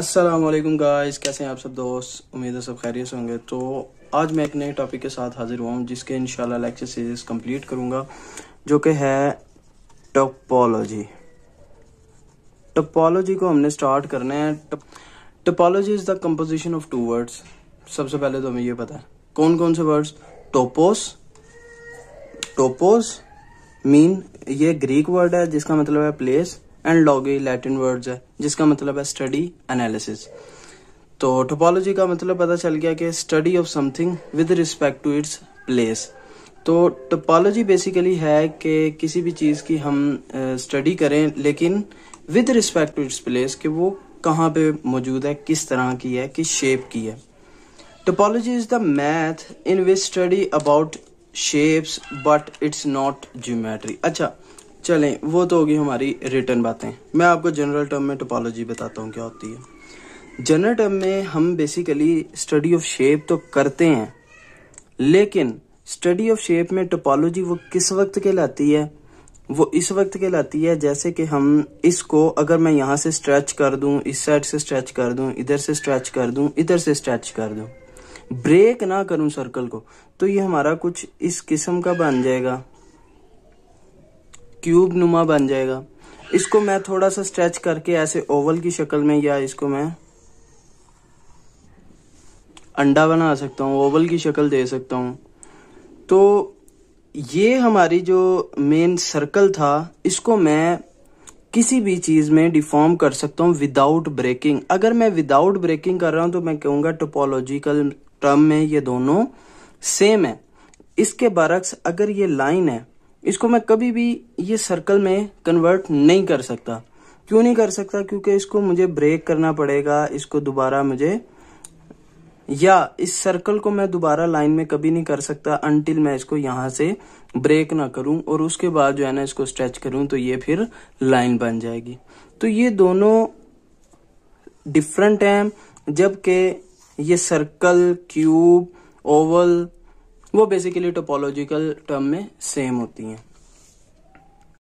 Aslam guys कैसे हैं आप सब दोस्त उम्मीद है सब खैरियत होंगे तो आज मैं एक नए टॉपिक के साथ हाजिर हुआ हूँ जिसके इंशाल्लाह लेक्चर सीरीज कंप्लीट करूँगा जो कि है टोपोलॉजी टोपोलॉजी को हमने स्टार्ट करना है topology is the composition of two words सबसे पहले तो हमें ये पता है कौन कौन से वर्ड्स टोपोस टोपोस मीन ये ग्रीक वर्ड है जिसका मतलब है place and logos Latin words है जिसका मतलब है स्टडी एनालिसिस तो टोपोलॉजी का मतलब पता चल गया कि study of something with respect to its place तो टोपोलॉजी बेसिकली है कि किसी भी चीज़ की हम स्टडी uh, करें लेकिन with respect to its place कि वो कहाँ पे मौजूद है किस तरह की है किस शेप की है topology is the math in which study about shapes but it's not geometry अच्छा चलें वो तो होगी हमारी रिटर्न बातें मैं आपको जनरल टर्म में टोपोलॉजी बताता हूँ क्या होती है जनरल टर्म में हम बेसिकली स्टडी ऑफ शेप तो करते हैं लेकिन स्टडी ऑफ शेप में टोपोलॉजी वो किस वक्त के लाती है वो इस वक्त के लाती है जैसे कि हम इसको अगर मैं यहाँ से स्ट्रेच कर दूँ इस साइड से स्ट्रेच कर दूँ इधर से स्ट्रेच कर दूँ इधर से स्ट्रेच कर दूँ ब्रेक ना करूँ सर्कल को तो ये हमारा कुछ इस किस्म का बन जाएगा क्यूब नुमा बन जाएगा इसको मैं थोड़ा सा स्ट्रेच करके ऐसे ओवल की शक्ल में या इसको मैं अंडा बना सकता हूँ ओवल की शक्ल दे सकता हूँ तो ये हमारी जो मेन सर्कल था इसको मैं किसी भी चीज़ में डिफॉर्म कर सकता हूँ विदाउट ब्रेकिंग अगर मैं विदाउट ब्रेकिंग कर रहा हूँ तो मैं कहूंगा टोपोलॉजिकल टर्म में ये दोनों सेम है इसके बरक्स अगर ये लाइन है इसको मैं कभी भी ये सर्कल में कन्वर्ट नहीं कर सकता क्यों नहीं कर सकता क्योंकि इसको मुझे ब्रेक करना पड़ेगा इसको दोबारा मुझे या इस सर्कल को मैं दोबारा लाइन में कभी नहीं कर सकता अंटिल मैं इसको यहां से ब्रेक ना करूं और उसके बाद जो है ना इसको स्ट्रेच करूं तो ये फिर लाइन बन जाएगी तो ये दोनों डिफरेंट हैं जबकि ये सर्कल क्यूब ओवल वो बेसिकली टोपोलॉजिकल टर्म में सेम होती हैं